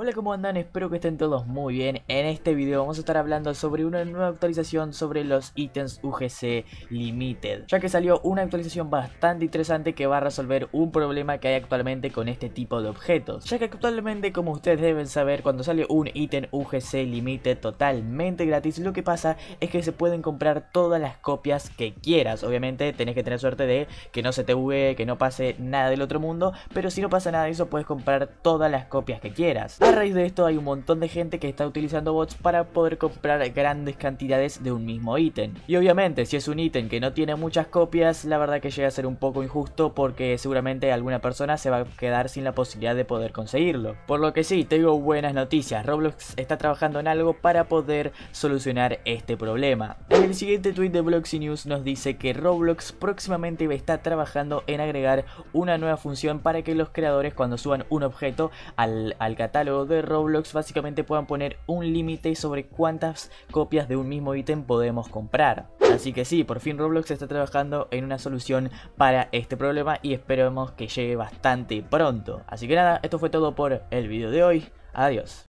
Hola, ¿cómo andan? Espero que estén todos muy bien. En este video vamos a estar hablando sobre una nueva actualización sobre los ítems UGC Limited, ya que salió una actualización bastante interesante que va a resolver un problema que hay actualmente con este tipo de objetos, ya que actualmente, como ustedes deben saber, cuando sale un ítem UGC Limited totalmente gratis, lo que pasa es que se pueden comprar todas las copias que quieras. Obviamente tenés que tener suerte de que no se te bugue, que no pase nada del otro mundo, pero si no pasa nada de eso puedes comprar todas las copias que quieras. A raíz de esto hay un montón de gente que está utilizando bots para poder comprar grandes cantidades de un mismo ítem. Y obviamente si es un ítem que no tiene muchas copias, la verdad que llega a ser un poco injusto porque seguramente alguna persona se va a quedar sin la posibilidad de poder conseguirlo. Por lo que sí, tengo buenas noticias, Roblox está trabajando en algo para poder solucionar este problema. En el siguiente tweet de Bloxy News nos dice que Roblox próximamente va trabajando en agregar una nueva función para que los creadores cuando suban un objeto al catálogo de Roblox básicamente puedan poner un límite sobre cuántas copias de un mismo ítem podemos comprar. Así que sí, por fin Roblox está trabajando en una solución para este problema y esperemos que llegue bastante pronto. Así que nada, esto fue todo por el video de hoy. Adiós.